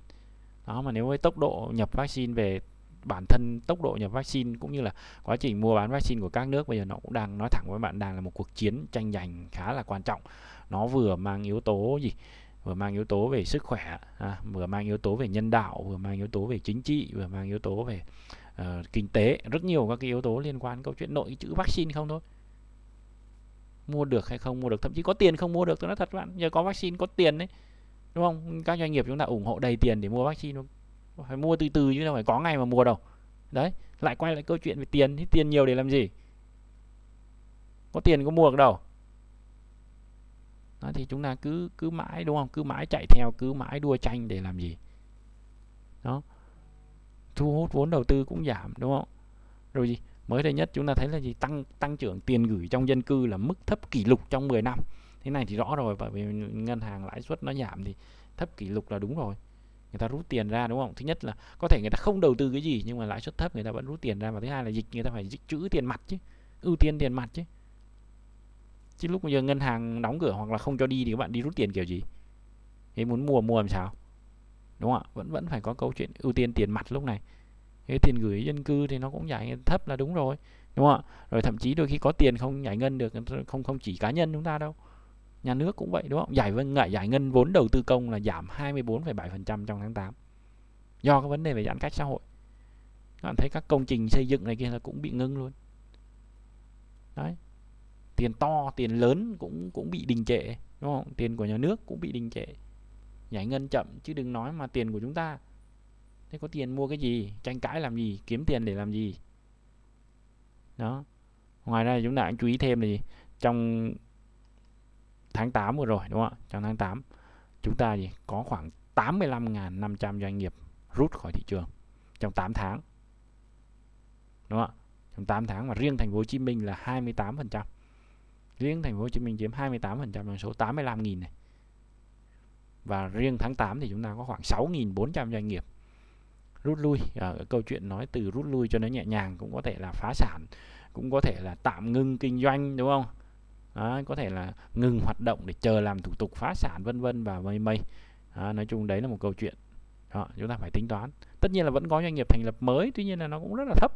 đó mà nếu với tốc độ nhập vaccine về bản thân tốc độ nhập vaccine cũng như là quá trình mua bán vaccine của các nước bây giờ nó cũng đang nói thẳng với bạn đang là một cuộc chiến tranh giành khá là quan trọng nó vừa mang yếu tố gì vừa mang yếu tố về sức khỏe à, vừa mang yếu tố về nhân đạo vừa mang yếu tố về chính trị vừa mang yếu tố về uh, kinh tế rất nhiều các cái yếu tố liên quan câu chuyện nội chữ vaccine không thôi mua được hay không mua được thậm chí có tiền không mua được tôi nói thật bạn giờ có vaccine có tiền đấy đúng không các doanh nghiệp chúng ta ủng hộ đầy tiền để mua vaccine phải mua từ từ chứ đâu phải có ngày mà mua đâu đấy lại quay lại câu chuyện về tiền thì tiền nhiều để làm gì có tiền có mua được đâu đó thì chúng ta cứ cứ mãi đúng không cứ mãi chạy theo cứ mãi đua tranh để làm gì đó thu hút vốn đầu tư cũng giảm đúng không rồi gì mới đây nhất chúng ta thấy là gì tăng tăng trưởng tiền gửi trong dân cư là mức thấp kỷ lục trong 10 năm thế này thì rõ rồi bởi vì ngân hàng lãi suất nó giảm thì thấp kỷ lục là đúng rồi người ta rút tiền ra đúng không thứ nhất là có thể người ta không đầu tư cái gì nhưng mà lãi suất thấp người ta vẫn rút tiền ra và thứ hai là dịch người ta phải dịch trữ tiền mặt chứ ưu tiên tiền mặt chứ chứ lúc bây giờ ngân hàng đóng cửa hoặc là không cho đi thì các bạn đi rút tiền kiểu gì thế muốn mua mua làm sao đúng không ạ vẫn vẫn phải có câu chuyện ưu tiên tiền mặt lúc này cái tiền gửi dân cư thì nó cũng giải ngân thấp là đúng rồi đúng không ạ rồi thậm chí đôi khi có tiền không giải ngân được không không chỉ cá nhân chúng ta đâu nhà nước cũng vậy đúng không giải ngân ngại giải ngân vốn đầu tư công là giảm 24,7% trong tháng 8 do cái vấn đề về giãn cách xã hội các bạn thấy các công trình xây dựng này kia là cũng bị ngưng luôn đấy tiền to tiền lớn cũng cũng bị đình trệ đúng không tiền của nhà nước cũng bị đình trệ giải ngân chậm chứ đừng nói mà tiền của chúng ta thế có tiền mua cái gì tranh cãi làm gì kiếm tiền để làm gì đó ngoài ra chúng ta cũng chú ý thêm là gì trong tháng 8 vừa rồi đúng không ạ trong tháng 8 chúng ta gì có khoảng 85.500 doanh nghiệp rút khỏi thị trường trong 8 tháng đúng không ạ trong 8 tháng mà riêng thành phố Hồ Chí Minh là 28% riêng thành phố Hồ Chí Minh chiếm 28% trong số 85.000 này và riêng tháng 8 thì chúng ta có khoảng 6.400 doanh nghiệp rút lui à, câu chuyện nói từ rút lui cho nó nhẹ nhàng cũng có thể là phá sản cũng có thể là tạm ngưng kinh doanh đúng không à, có thể là ngừng hoạt động để chờ làm thủ tục phá sản vân vân và mây mây à, nói chung đấy là một câu chuyện đó, chúng ta phải tính toán tất nhiên là vẫn có doanh nghiệp thành lập mới tuy nhiên là nó cũng rất là thấp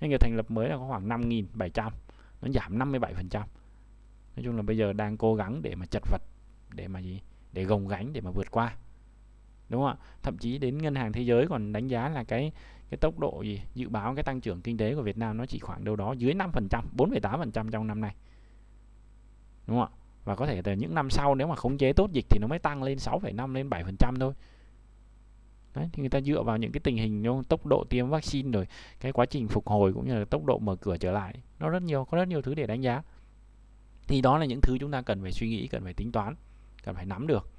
doanh nghiệp thành lập mới là có khoảng 5.700 nó giảm 57 phần trăm nói chung là bây giờ đang cố gắng để mà chật vật để mà gì để gồng gánh để mà vượt qua đúng không ạ thậm chí đến ngân hàng thế giới còn đánh giá là cái cái tốc độ gì dự báo cái tăng trưởng kinh tế của Việt Nam nó chỉ khoảng đâu đó dưới 5 phần trăm 4,8 phần trăm trong năm nay đúng không ạ và có thể từ những năm sau nếu mà khống chế tốt dịch thì nó mới tăng lên 6,5 lên 7 phần trăm thôi Đấy, thì người ta dựa vào những cái tình hình đúng tốc độ tiêm vaccine rồi cái quá trình phục hồi cũng như là tốc độ mở cửa trở lại nó rất nhiều có rất nhiều thứ để đánh giá thì đó là những thứ chúng ta cần phải suy nghĩ cần phải tính toán cần phải nắm được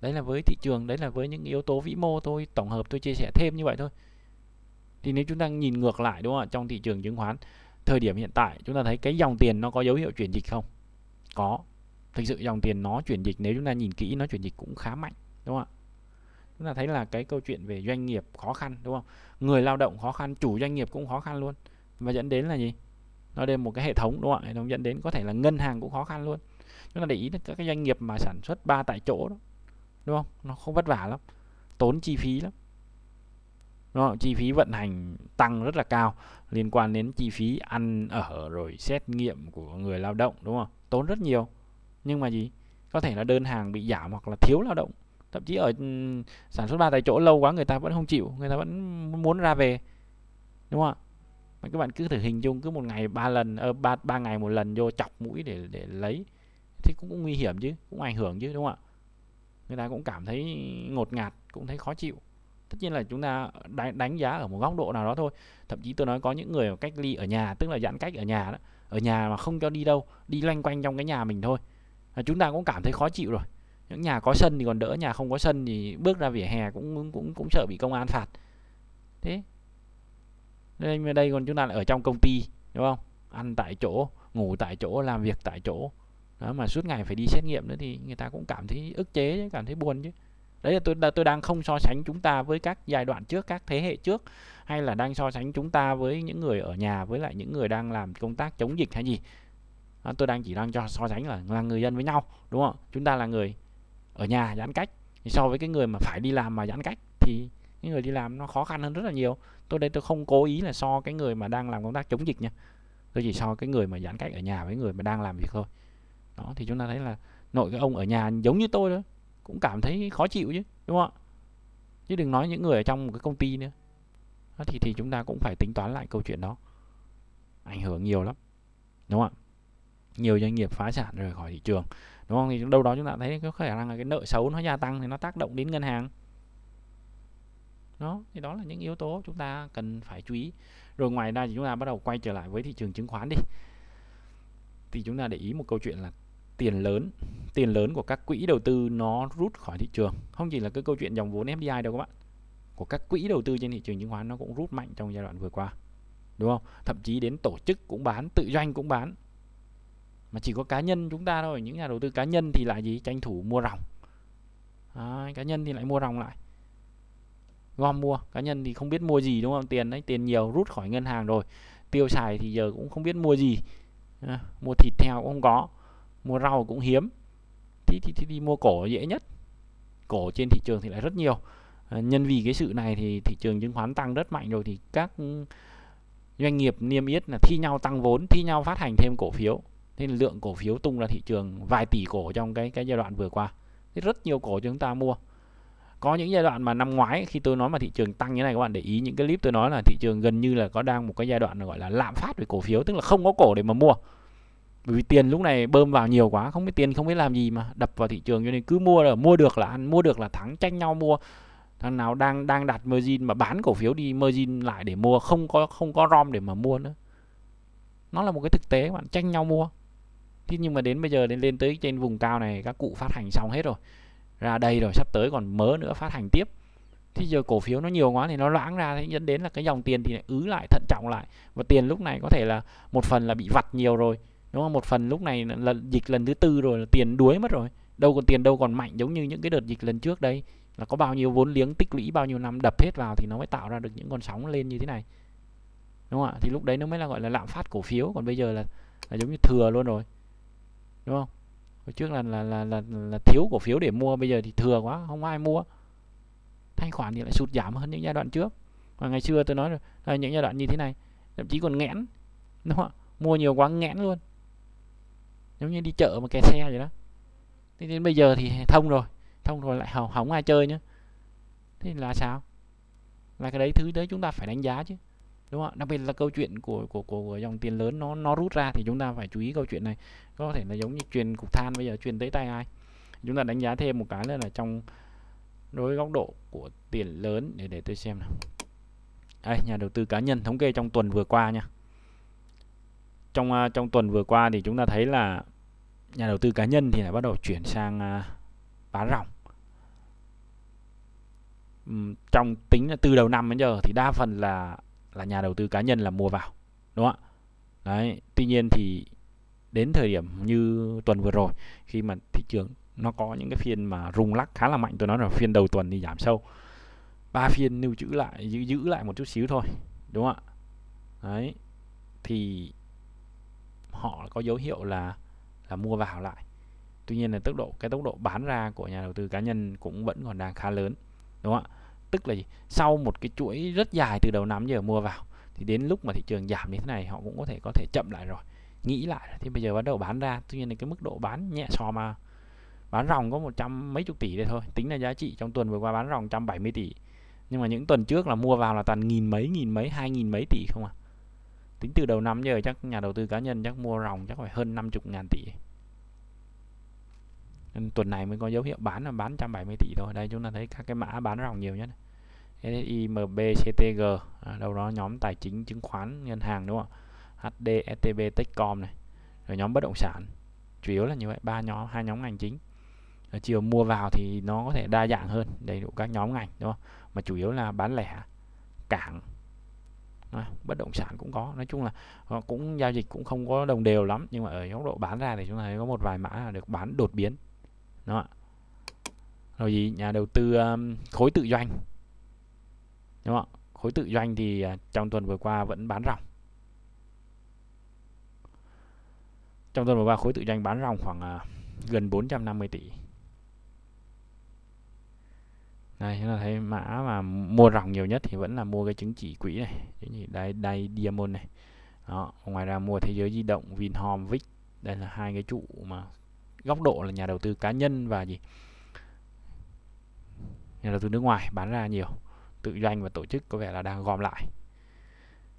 đấy là với thị trường đấy là với những yếu tố vĩ mô tôi tổng hợp tôi chia sẻ thêm như vậy thôi thì nếu chúng ta nhìn ngược lại đúng không ạ trong thị trường chứng khoán thời điểm hiện tại chúng ta thấy cái dòng tiền nó có dấu hiệu chuyển dịch không có thực sự dòng tiền nó chuyển dịch nếu chúng ta nhìn kỹ nó chuyển dịch cũng khá mạnh đúng không ạ chúng ta thấy là cái câu chuyện về doanh nghiệp khó khăn đúng không người lao động khó khăn chủ doanh nghiệp cũng khó khăn luôn và dẫn đến là gì nó đến một cái hệ thống đúng không ạ nó dẫn đến có thể là ngân hàng cũng khó khăn luôn chúng ta để ý là các cái doanh nghiệp mà sản xuất ba tại chỗ đó đúng không nó không vất vả lắm tốn chi phí lắm đúng không? chi phí vận hành tăng rất là cao liên quan đến chi phí ăn ở rồi xét nghiệm của người lao động đúng không tốn rất nhiều nhưng mà gì có thể là đơn hàng bị giảm hoặc là thiếu lao động thậm chí ở sản xuất ba tại chỗ lâu quá người ta vẫn không chịu người ta vẫn muốn ra về đúng không ạ các bạn cứ thử hình dung cứ một ngày ba lần ờ, ba ba ngày một lần vô chọc mũi để để lấy thì cũng, cũng nguy hiểm chứ cũng ảnh hưởng chứ đúng không ạ người ta cũng cảm thấy ngột ngạt cũng thấy khó chịu tất nhiên là chúng ta đánh, đánh giá ở một góc độ nào đó thôi thậm chí tôi nói có những người cách ly ở nhà tức là giãn cách ở nhà đó ở nhà mà không cho đi đâu đi loanh quanh trong cái nhà mình thôi chúng ta cũng cảm thấy khó chịu rồi những nhà có sân thì còn đỡ nhà không có sân thì bước ra vỉa hè cũng cũng cũng sợ bị công an phạt thế Nên đây còn chúng ta lại ở trong công ty đúng không ăn tại chỗ ngủ tại chỗ làm việc tại chỗ đó mà suốt ngày phải đi xét nghiệm nữa thì người ta cũng cảm thấy ức chế chứ, cảm thấy buồn chứ đấy là tôi là tôi đang không so sánh chúng ta với các giai đoạn trước các thế hệ trước hay là đang so sánh chúng ta với những người ở nhà với lại những người đang làm công tác chống dịch hay gì đó, tôi đang chỉ đang cho so sánh là là người dân với nhau đúng không chúng ta là người ở nhà giãn cách thì so với cái người mà phải đi làm mà giãn cách thì những người đi làm nó khó khăn hơn rất là nhiều tôi đây tôi không cố ý là so cái người mà đang làm công tác chống dịch nha tôi chỉ so cái người mà giãn cách ở nhà với người mà đang làm việc thôi đó thì chúng ta thấy là nội các ông ở nhà giống như tôi đó cũng cảm thấy khó chịu chứ đúng không ạ chứ đừng nói những người ở trong một cái công ty nữa đó, thì thì chúng ta cũng phải tính toán lại câu chuyện đó ảnh hưởng nhiều lắm đúng không ạ nhiều doanh nghiệp phá sản rời khỏi thị trường đúng không thì đâu đó chúng ta thấy có khả năng là cái nợ xấu nó gia tăng thì nó tác động đến ngân hàng đó thì đó là những yếu tố chúng ta cần phải chú ý rồi ngoài ra thì chúng ta bắt đầu quay trở lại với thị trường chứng khoán đi thì chúng ta để ý một câu chuyện là tiền lớn tiền lớn của các quỹ đầu tư nó rút khỏi thị trường không chỉ là cái câu chuyện dòng vốn FDI đâu các bạn của các quỹ đầu tư trên thị trường chứng khoán nó cũng rút mạnh trong giai đoạn vừa qua đúng không thậm chí đến tổ chức cũng bán tự doanh cũng bán mà chỉ có cá nhân chúng ta thôi những nhà đầu tư cá nhân thì lại gì tranh thủ mua ròng à, cá nhân thì lại mua ròng lại gom mua cá nhân thì không biết mua gì đúng không tiền đấy tiền nhiều rút khỏi ngân hàng rồi tiêu xài thì giờ cũng không biết mua gì à, mua thịt heo cũng không có mua rau cũng hiếm thì, thì, thì đi mua cổ dễ nhất cổ trên thị trường thì lại rất nhiều à, nhân vì cái sự này thì thị trường chứng khoán tăng rất mạnh rồi thì các ừ, doanh nghiệp niêm yết là thi nhau tăng vốn thi nhau phát hành thêm cổ phiếu nên lượng cổ phiếu tung ra thị trường vài tỷ cổ trong cái cái giai đoạn vừa qua thì rất nhiều cổ chúng ta mua có những giai đoạn mà năm ngoái khi tôi nói mà thị trường tăng như này các bạn để ý những cái clip tôi nói là thị trường gần như là có đang một cái giai đoạn gọi là lạm phát về cổ phiếu tức là không có cổ để mà mua bởi vì tiền lúc này bơm vào nhiều quá không biết tiền không biết làm gì mà đập vào thị trường cho nên cứ mua là mua được là ăn mua được là thắng tranh nhau mua thằng nào đang đang đặt margin mà bán cổ phiếu đi margin lại để mua không có không có rom để mà mua nữa nó là một cái thực tế bạn tranh nhau mua thế nhưng mà đến bây giờ đến lên tới trên vùng cao này các cụ phát hành xong hết rồi ra đây rồi sắp tới còn mớ nữa phát hành tiếp thì giờ cổ phiếu nó nhiều quá thì nó loãng ra thì dẫn đến là cái dòng tiền thì lại ứ lại thận trọng lại và tiền lúc này có thể là một phần là bị vặt nhiều rồi đúng không một phần lúc này là dịch lần thứ tư rồi là tiền đuối mất rồi đâu còn tiền đâu còn mạnh giống như những cái đợt dịch lần trước đây là có bao nhiêu vốn liếng tích lũy bao nhiêu năm đập hết vào thì nó mới tạo ra được những con sóng lên như thế này đúng không ạ thì lúc đấy nó mới là gọi là lạm phát cổ phiếu còn bây giờ là, là giống như thừa luôn rồi đúng không Hồi trước là là, là là là thiếu cổ phiếu để mua bây giờ thì thừa quá không ai mua thanh khoản thì lại sụt giảm hơn những giai đoạn trước và ngày xưa tôi nói rồi những giai đoạn như thế này thậm chí còn nghẽn đúng không ạ mua nhiều quá nghẽn luôn giống như đi chợ mà kẹt xe vậy đó thế đến bây giờ thì thông rồi thông rồi lại hỏng, hỏng ai chơi nhá. thế là sao là cái đấy thứ đấy chúng ta phải đánh giá chứ đúng không đặc biệt là câu chuyện của của của, của dòng tiền lớn nó nó rút ra thì chúng ta phải chú ý câu chuyện này có thể là giống như truyền cục than bây giờ truyền tới tay ai chúng ta đánh giá thêm một cái nữa là trong đối với góc độ của tiền lớn để để tôi xem nào đây nhà đầu tư cá nhân thống kê trong tuần vừa qua nha trong à, trong tuần vừa qua thì chúng ta thấy là nhà đầu tư cá nhân thì lại bắt đầu chuyển sang à, bán ròng trong tính là từ đầu năm đến giờ thì đa phần là là nhà đầu tư cá nhân là mua vào đúng không ạ đấy tuy nhiên thì đến thời điểm như tuần vừa rồi khi mà thị trường nó có những cái phiên mà rung lắc khá là mạnh tôi nói là phiên đầu tuần thì giảm sâu ba phiên lưu trữ lại giữ giữ lại một chút xíu thôi đúng không ạ đấy thì họ có dấu hiệu là là mua vào lại tuy nhiên là tốc độ cái tốc độ bán ra của nhà đầu tư cá nhân cũng vẫn còn đang khá lớn đúng không ạ tức là gì? sau một cái chuỗi rất dài từ đầu năm giờ mua vào thì đến lúc mà thị trường giảm như thế này họ cũng có thể có thể chậm lại rồi nghĩ lại thì bây giờ bắt đầu bán ra tuy nhiên là cái mức độ bán nhẹ sò mà bán ròng có một trăm mấy chục tỷ đây thôi tính là giá trị trong tuần vừa qua bán ròng trăm bảy mươi tỷ nhưng mà những tuần trước là mua vào là toàn nghìn mấy nghìn mấy hai nghìn mấy tỷ không à tính từ đầu năm giờ chắc nhà đầu tư cá nhân chắc mua ròng chắc phải hơn 50 ngàn tỷ nên tuần này mới có dấu hiệu bán là bán 170 tỷ thôi đây chúng ta thấy các cái mã bán ròng nhiều nhất SSI, MB, CTG à, đâu đó nhóm tài chính chứng khoán ngân hàng đúng không HD, STB, Techcom này rồi nhóm bất động sản chủ yếu là như vậy ba nhóm hai nhóm ngành chính ở chiều mua vào thì nó có thể đa dạng hơn đầy đủ các nhóm ngành đúng không mà chủ yếu là bán lẻ cảng à, bất động sản cũng có nói chung là ờ, cũng giao dịch cũng không có đồng đều lắm nhưng mà ở góc độ bán ra thì chúng ta thấy có một vài mã là được bán đột biến đó rồi gì nhà đầu tư um, khối tự doanh đúng không khối tự doanh thì uh, trong tuần vừa qua vẫn bán ròng trong tuần vừa qua khối tự doanh bán ròng khoảng uh, gần 450 tỷ đây chúng ta thấy mã mà mua ròng nhiều nhất thì vẫn là mua cái chứng chỉ quỹ này chứng chỉ đây đây diamond này đó ngoài ra mua thế giới di động vinhome vic đây là hai cái trụ mà góc độ là nhà đầu tư cá nhân và gì nhà đầu tư nước ngoài bán ra nhiều tự doanh và tổ chức có vẻ là đang gom lại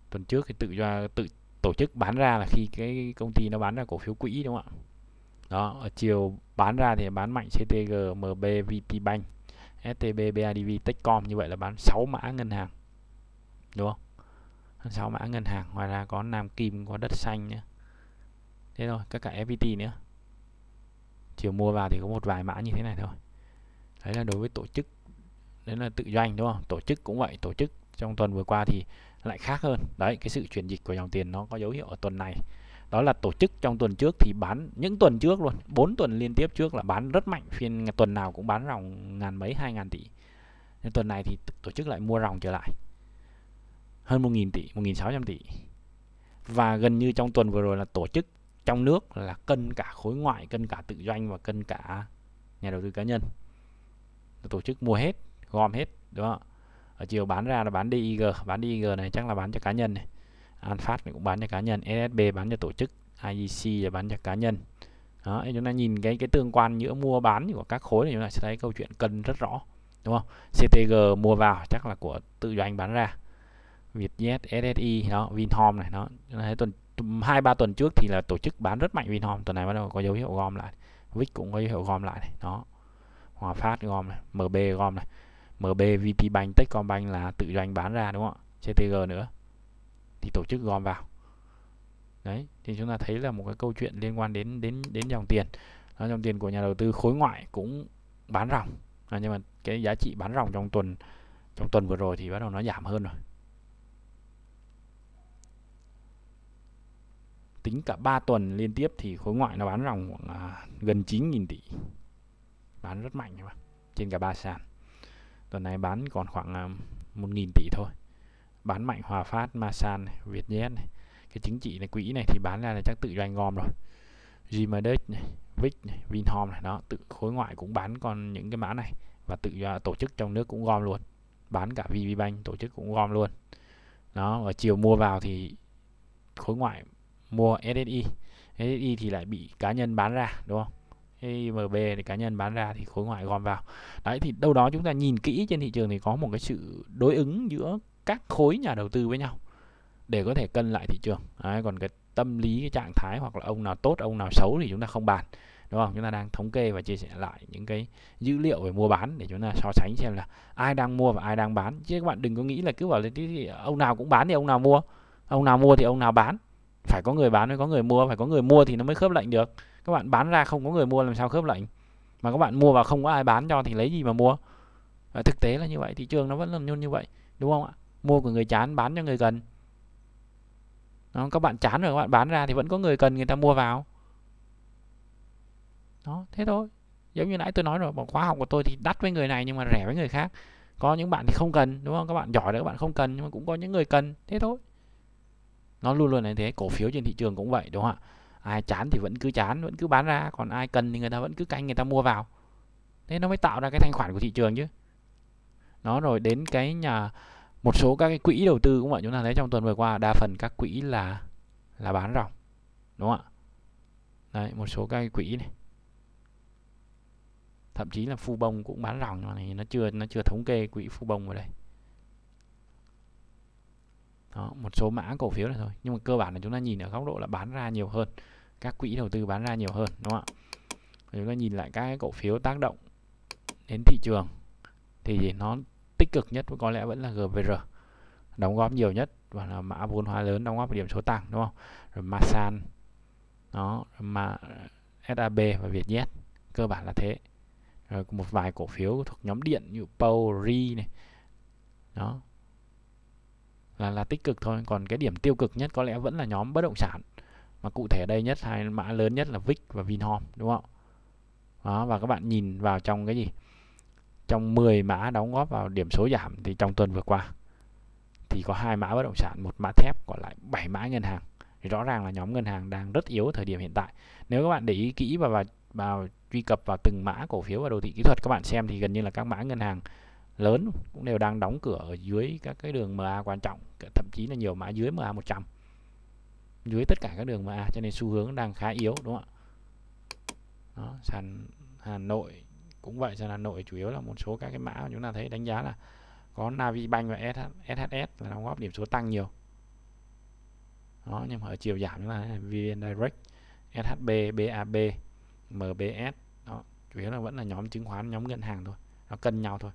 tuần trước thì tự do tự tổ chức bán ra là khi cái công ty nó bán ra cổ phiếu quỹ đúng không ạ đó ở chiều bán ra thì bán mạnh CTG MB VPBank STB, BIDV, Techcom như vậy là bán 6 mã ngân hàng đúng không 6 mã ngân hàng ngoài ra có Nam Kim có đất xanh nữa thế thôi các cả FPT nữa chiều mua vào thì có một vài mã như thế này thôi đấy là đối với tổ chức đấy là tự doanh đúng không tổ chức cũng vậy tổ chức trong tuần vừa qua thì lại khác hơn đấy cái sự chuyển dịch của dòng tiền nó có dấu hiệu ở tuần này đó là tổ chức trong tuần trước thì bán những tuần trước luôn 4 tuần liên tiếp trước là bán rất mạnh phiên tuần nào cũng bán ròng ngàn mấy hai ngàn tỷ nhưng tuần này thì tổ chức lại mua ròng trở lại hơn một nghìn tỷ một nghìn sáu trăm tỷ và gần như trong tuần vừa rồi là tổ chức trong nước là cân cả khối ngoại cân cả tự doanh và cân cả nhà đầu tư cá nhân tổ chức mua hết gom hết đúng không ở chiều bán ra là bán DIG bán DIG này chắc là bán cho cá nhân này Alphard này cũng bán cho cá nhân SSB bán cho tổ chức IEC là bán cho cá nhân đó chúng ta nhìn cái cái tương quan giữa mua bán của các khối này chúng ta sẽ thấy câu chuyện cân rất rõ đúng không CTG mua vào chắc là của tự doanh bán ra Vietjet SSI đó Vinhome này nó tuần hai ba tuần trước thì là tổ chức bán rất mạnh Vinhome tuần này bắt đầu có dấu hiệu gom lại Vic cũng có dấu hiệu gom lại này. đó Hòa Phát gom này MB gom này MB VP Bank Techcombank là tự doanh bán ra đúng không ạ CTG nữa thì tổ chức gom vào đấy thì chúng ta thấy là một cái câu chuyện liên quan đến đến đến dòng tiền đó, dòng tiền của nhà đầu tư khối ngoại cũng bán ròng à, nhưng mà cái giá trị bán ròng trong tuần trong tuần vừa rồi thì bắt đầu nó giảm hơn rồi tính cả 3 tuần liên tiếp thì khối ngoại nó bán ròng à, gần 9.000 tỷ bán rất mạnh các bạn trên cả ba sàn tuần này bán còn khoảng à, 1.000 tỷ thôi bán mạnh Hòa Phát, Masan, Vietjet này. Cái chứng chỉ này quỹ này thì bán ra là chắc tự doanh gom rồi. Gmedex này, Vic này, Vinhome này nó tự khối ngoại cũng bán còn những cái mã này và tự tổ chức trong nước cũng gom luôn. Bán cả VPBank tổ chức cũng gom luôn. nó ở chiều mua vào thì khối ngoại mua SSI. SSI thì lại bị cá nhân bán ra đúng không? IMB thì cá nhân bán ra thì khối ngoại gom vào. Đấy thì đâu đó chúng ta nhìn kỹ trên thị trường thì có một cái sự đối ứng giữa các khối nhà đầu tư với nhau để có thể cân lại thị trường Đấy, còn cái tâm lý cái trạng thái hoặc là ông nào tốt ông nào xấu thì chúng ta không bàn đúng không chúng ta đang thống kê và chia sẻ lại những cái dữ liệu về mua bán để chúng ta so sánh xem là ai đang mua và ai đang bán chứ các bạn đừng có nghĩ là cứ bảo lên ông nào cũng bán thì ông nào mua ông nào mua thì ông nào bán phải có người bán mới có người mua phải có người mua thì nó mới khớp lệnh được các bạn bán ra không có người mua làm sao khớp lệnh mà các bạn mua và không có ai bán cho thì lấy gì mà mua và thực tế là như vậy thị trường nó vẫn là luôn như vậy đúng không ạ mua của người chán bán cho người cần đó, các bạn chán rồi các bạn bán ra thì vẫn có người cần người ta mua vào đó thế thôi giống như nãy tôi nói rồi bằng khóa học của tôi thì đắt với người này nhưng mà rẻ với người khác có những bạn thì không cần đúng không các bạn giỏi đấy các bạn không cần nhưng mà cũng có những người cần thế thôi nó luôn luôn là thế cổ phiếu trên thị trường cũng vậy đúng không ạ ai chán thì vẫn cứ chán vẫn cứ bán ra còn ai cần thì người ta vẫn cứ canh người ta mua vào thế nó mới tạo ra cái thanh khoản của thị trường chứ nó rồi đến cái nhà một số các cái quỹ đầu tư cũng vậy chúng ta thấy trong tuần vừa qua đa phần các quỹ là là bán ròng đúng không ạ đấy một số các cái quỹ này thậm chí là phu bông cũng bán ròng này nó chưa nó chưa thống kê quỹ phu bông vào đây đó, một số mã cổ phiếu này thôi nhưng mà cơ bản là chúng ta nhìn ở góc độ là bán ra nhiều hơn các quỹ đầu tư bán ra nhiều hơn đúng không ạ chúng ta nhìn lại các cái cổ phiếu tác động đến thị trường thì nó tích cực nhất có lẽ vẫn là GVR đóng góp nhiều nhất và là mã vốn hóa lớn đóng góp điểm số tăng đúng không rồi Masan nó mà SAB và Vietjet cơ bản là thế rồi một vài cổ phiếu thuộc nhóm điện như Power Ri này đó là là tích cực thôi còn cái điểm tiêu cực nhất có lẽ vẫn là nhóm bất động sản mà cụ thể đây nhất hai mã lớn nhất là Vic và Vinhome đúng không đó và các bạn nhìn vào trong cái gì trong 10 mã đóng góp vào điểm số giảm thì trong tuần vừa qua thì có hai mã bất động sản một mã thép còn lại 7 mã ngân hàng thì rõ ràng là nhóm ngân hàng đang rất yếu thời điểm hiện tại nếu các bạn để ý kỹ và vào, vào truy cập vào từng mã cổ phiếu và đồ thị kỹ thuật các bạn xem thì gần như là các mã ngân hàng lớn cũng đều đang đóng cửa ở dưới các cái đường MA quan trọng thậm chí là nhiều mã dưới MA 100 dưới tất cả các đường MA cho nên xu hướng đang khá yếu đúng không ạ Đó, sàn Hà Nội cũng vậy cho Hà Nội chủ yếu là một số các cái mã chúng ta thấy đánh giá là có Navibank và SHS là đóng góp điểm số tăng nhiều đó nhưng mà ở chiều giảm chúng ta thấy là VN Direct SHB BAB MBS đó chủ yếu là vẫn là nhóm chứng khoán nhóm ngân hàng thôi nó cân nhau thôi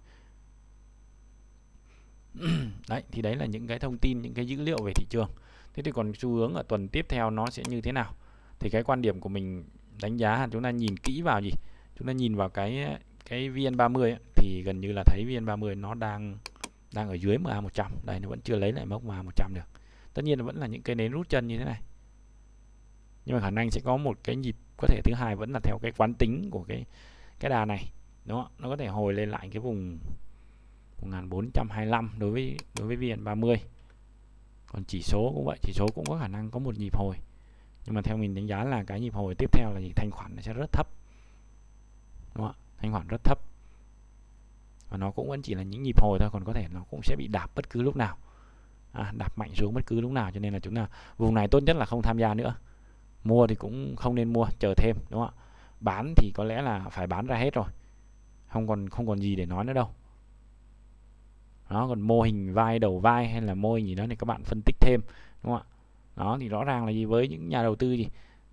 <clears throat> đấy thì đấy là những cái thông tin những cái dữ liệu về thị trường thế thì còn xu hướng ở tuần tiếp theo nó sẽ như thế nào thì cái quan điểm của mình đánh giá là chúng ta nhìn kỹ vào gì chúng ta nhìn vào cái cái VN30 ấy, thì gần như là thấy VN30 nó đang đang ở dưới MA100 đây nó vẫn chưa lấy lại mốc MA100 được tất nhiên vẫn là những cái nến rút chân như thế này nhưng mà khả năng sẽ có một cái nhịp có thể thứ hai vẫn là theo cái quán tính của cái cái đà này đó nó có thể hồi lên lại cái vùng 1425 đối với đối với VN30 còn chỉ số cũng vậy chỉ số cũng có khả năng có một nhịp hồi nhưng mà theo mình đánh giá là cái nhịp hồi tiếp theo là nhịp thanh khoản nó sẽ rất thấp đúng không thanh khoản rất thấp và nó cũng vẫn chỉ là những nhịp hồi thôi còn có thể nó cũng sẽ bị đạp bất cứ lúc nào à, đạp mạnh xuống bất cứ lúc nào cho nên là chúng ta vùng này tốt nhất là không tham gia nữa mua thì cũng không nên mua chờ thêm đúng không ạ bán thì có lẽ là phải bán ra hết rồi không còn không còn gì để nói nữa đâu đó còn mô hình vai đầu vai hay là mô hình gì đó thì các bạn phân tích thêm đúng không ạ đó thì rõ ràng là gì với những nhà đầu tư gì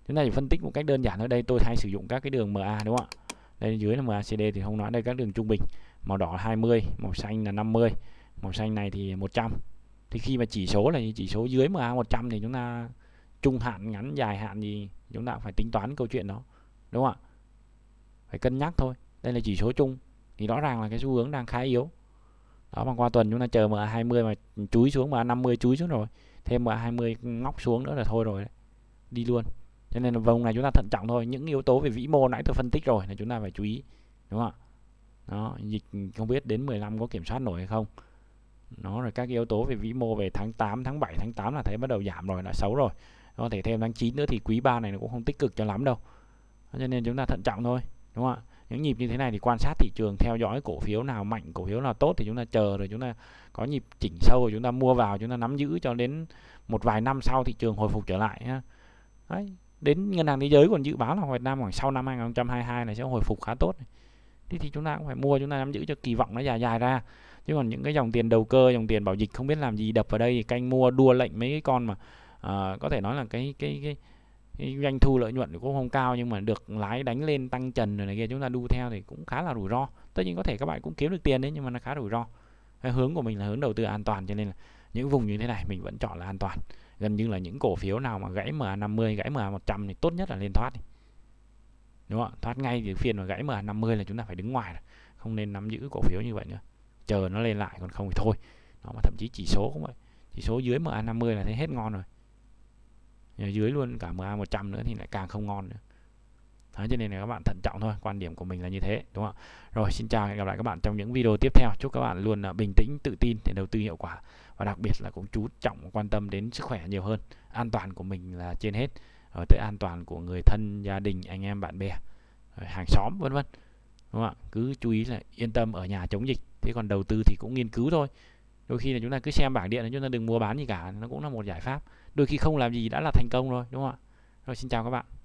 chúng ta chỉ phân tích một cách đơn giản ở đây tôi hay sử dụng các cái đường MA đúng không ạ đây dưới là MACD thì không nói đây các đường trung bình màu đỏ 20 màu xanh là 50 màu xanh này thì 100 thì khi mà chỉ số là chỉ số dưới MA 100 thì chúng ta trung hạn ngắn dài hạn gì chúng ta phải tính toán câu chuyện đó đúng không ạ phải cân nhắc thôi đây là chỉ số chung thì rõ ràng là cái xu hướng đang khá yếu đó mà qua tuần chúng ta chờ MA 20 mà chúi xuống MA 50 chúi xuống rồi thêm MA 20 ngóc xuống nữa là thôi rồi đấy. đi luôn cho nên là vùng này chúng ta thận trọng thôi những yếu tố về vĩ mô nãy tôi phân tích rồi là chúng ta phải chú ý đúng không ạ đó dịch không biết đến 15 có kiểm soát nổi hay không nó rồi các yếu tố về vĩ mô về tháng 8 tháng 7 tháng 8 là thấy bắt đầu giảm rồi là xấu rồi có thể thêm tháng 9 nữa thì quý 3 này nó cũng không tích cực cho lắm đâu cho nên chúng ta thận trọng thôi đúng không ạ những nhịp như thế này thì quan sát thị trường theo dõi cổ phiếu nào mạnh cổ phiếu nào tốt thì chúng ta chờ rồi chúng ta có nhịp chỉnh sâu rồi chúng ta mua vào chúng ta nắm giữ cho đến một vài năm sau thị trường hồi phục trở lại ha. Đấy, đến ngân hàng thế giới còn dự báo là Việt Nam khoảng sau năm 2022 này sẽ hồi phục khá tốt thế thì chúng ta cũng phải mua chúng ta nắm giữ cho kỳ vọng nó dài dài ra chứ còn những cái dòng tiền đầu cơ dòng tiền bảo dịch không biết làm gì đập vào đây thì canh mua đua lệnh mấy cái con mà uh, có thể nói là cái cái cái, cái doanh thu lợi nhuận cũng không cao nhưng mà được lái đánh lên tăng trần rồi này kia chúng ta đu theo thì cũng khá là rủi ro tất nhiên có thể các bạn cũng kiếm được tiền đấy nhưng mà nó khá rủi ro cái hướng của mình là hướng đầu tư an toàn cho nên là những vùng như thế này mình vẫn chọn là an toàn gần như là những cổ phiếu nào mà gãy MA50 gãy MA100 thì tốt nhất là lên thoát đi. đúng không thoát ngay thì phiên mà gãy MA50 là chúng ta phải đứng ngoài rồi. không nên nắm giữ cổ phiếu như vậy nữa chờ nó lên lại còn không thì thôi nó mà thậm chí chỉ số cũng vậy chỉ số dưới MA50 là thấy hết ngon rồi Nhờ dưới luôn cả MA100 nữa thì lại càng không ngon nữa Đó, cho nên là các bạn thận trọng thôi quan điểm của mình là như thế đúng không ạ rồi xin chào hẹn gặp lại các bạn trong những video tiếp theo chúc các bạn luôn à, bình tĩnh tự tin để đầu tư hiệu quả và đặc biệt là cũng chú trọng quan tâm đến sức khỏe nhiều hơn an toàn của mình là trên hết rồi ờ, tới an toàn của người thân gia đình anh em bạn bè hàng xóm vân vân đúng không ạ cứ chú ý là yên tâm ở nhà chống dịch thế còn đầu tư thì cũng nghiên cứu thôi đôi khi là chúng ta cứ xem bảng điện chúng ta đừng mua bán gì cả nó cũng là một giải pháp đôi khi không làm gì đã là thành công rồi đúng không ạ rồi xin chào các bạn